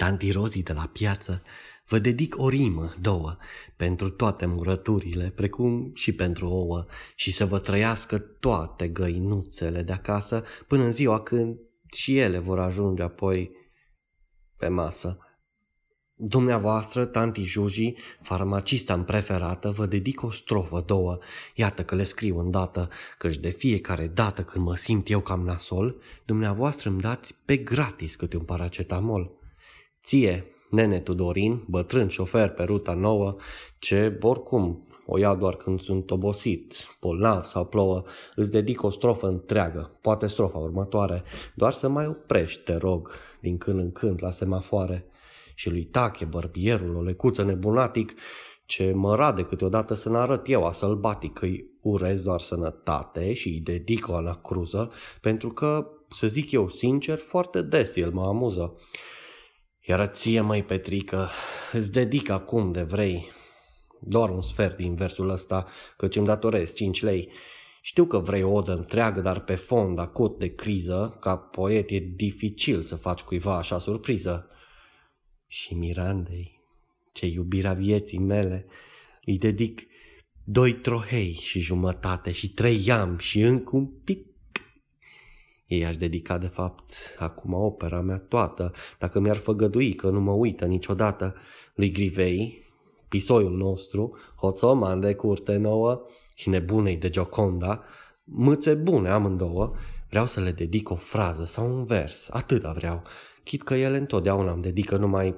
Tanti Rozii de la piață, vă dedic o rimă, două, pentru toate murăturile, precum și pentru ouă, și să vă trăiască toate găinuțele de acasă până în ziua când și ele vor ajunge apoi pe masă. Dumneavoastră, tanti Juji, farmacista în preferată, vă dedic o strofă, două. Iată că le scriu îndată, căci de fiecare dată când mă simt eu cam nasol, dumneavoastră îmi dați pe gratis câte un paracetamol. Ție, nene Tudorin, bătrân șofer pe ruta nouă, ce oricum o iau doar când sunt obosit, polnav sau plouă, îți dedic o strofă întreagă, poate strofa următoare, doar să mai oprești, te rog, din când în când la semafoare. Și lui Tache, bărbierul, o lecuță nebunatic, ce mă rade câteodată să n arăt eu a sălbatic, îi urez doar sănătate și îi dedic o anacruză, pentru că, să zic eu sincer, foarte des el mă amuză. Iar ție, mai Petrică, îți dedic acum de vrei doar un sfert din versul ăsta, căci îmi datorez 5 lei. Știu că vrei o odă întreagă, dar pe fond acut de criză, ca poet e dificil să faci cuiva așa surpriză. Și Mirandei, ce iubirea vieții mele, îi dedic doi trohei și jumătate și trei iam și încă un pic ei aș dedica de fapt acum opera mea toată, dacă mi-ar făgădui că nu mă uită niciodată, lui Grivei, pisoiul nostru, hoțoman de curte nouă și nebunei de Gioconda, mâțe bune amândouă, vreau să le dedic o frază sau un vers, atâta vreau, chit că ele întotdeauna îmi dedică numai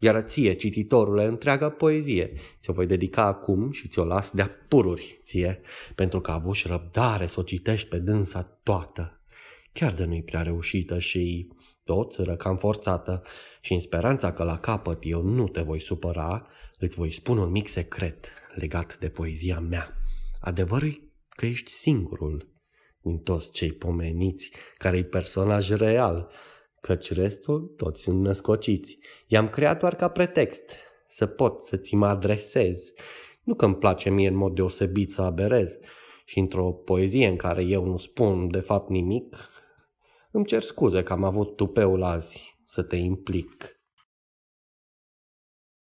iar ție, cititorule, întreaga poezie ți-o voi dedica acum și ți-o las de-a pururi ție, pentru că a avut și răbdare să o citești pe dânsa toată. Chiar de nu-i prea reușită și tot țără cam forțată și în speranța că la capăt eu nu te voi supăra, îți voi spune un mic secret legat de poezia mea. Adevărul că ești singurul din toți cei pomeniți care e personaj real căci restul toți sunt născociți. I-am creat doar ca pretext, să pot să ți mă adresez. Nu că îmi place mie în mod deosebit să aberez și într-o poezie în care eu nu spun de fapt nimic, îmi cer scuze că am avut tupeul azi să te implic.